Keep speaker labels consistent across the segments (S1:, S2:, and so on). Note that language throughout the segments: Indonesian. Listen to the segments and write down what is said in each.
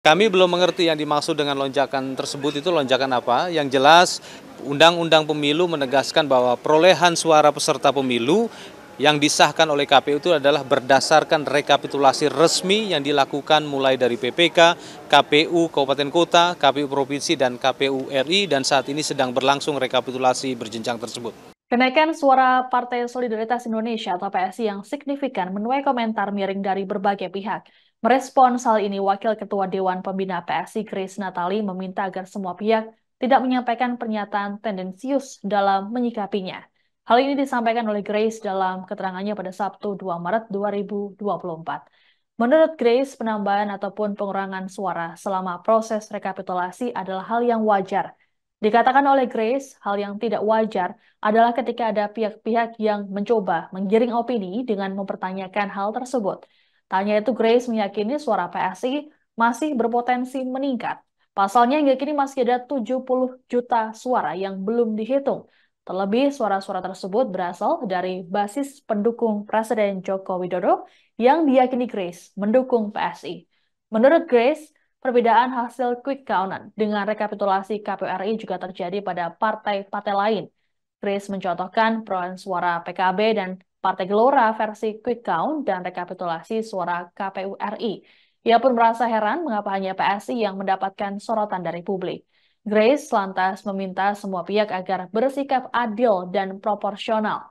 S1: Kami belum mengerti yang dimaksud dengan lonjakan tersebut itu lonjakan apa. Yang jelas Undang-Undang Pemilu menegaskan bahwa perolehan suara peserta pemilu yang disahkan oleh KPU itu adalah berdasarkan rekapitulasi resmi yang dilakukan mulai dari PPK, KPU Kabupaten Kota, KPU Provinsi, dan KPU RI dan saat ini sedang berlangsung rekapitulasi berjenjang tersebut.
S2: Kenaikan suara Partai Solidaritas Indonesia atau PSI yang signifikan menuai komentar miring dari berbagai pihak. Merespons hal ini, Wakil Ketua Dewan Pembina PSI Grace Natali meminta agar semua pihak tidak menyampaikan pernyataan tendensius dalam menyikapinya. Hal ini disampaikan oleh Grace dalam keterangannya pada Sabtu 2 Maret 2024. Menurut Grace, penambahan ataupun pengurangan suara selama proses rekapitulasi adalah hal yang wajar – Dikatakan oleh Grace, hal yang tidak wajar adalah ketika ada pihak-pihak yang mencoba menggiring opini dengan mempertanyakan hal tersebut. Tanya itu Grace meyakini suara PSI masih berpotensi meningkat. Pasalnya hingga kini masih ada 70 juta suara yang belum dihitung. Terlebih suara-suara tersebut berasal dari basis pendukung Presiden Joko Widodo yang diyakini Grace mendukung PSI. Menurut Grace, Perbedaan hasil quick count dengan rekapitulasi KPU RI juga terjadi pada partai-partai lain. Grace mencontohkan perolehan suara PKB dan Partai Gelora versi quick count dan rekapitulasi suara KPU RI. Ia pun merasa heran mengapa hanya PSI yang mendapatkan sorotan dari publik. Grace lantas meminta semua pihak agar bersikap adil dan proporsional.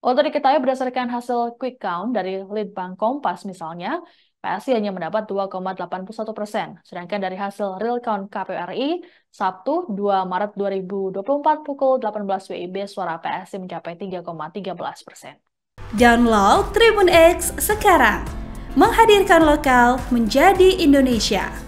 S2: Untuk diketahui berdasarkan hasil quick count dari Litbang Kompas misalnya, PSI hanya mendapat 2,81 persen. Sedangkan dari hasil real count KPU RI, Sabtu 2 Maret 2024 pukul 18 WIB, suara PSI mencapai 3,13 persen. Download Tribun X sekarang. Menghadirkan lokal menjadi Indonesia.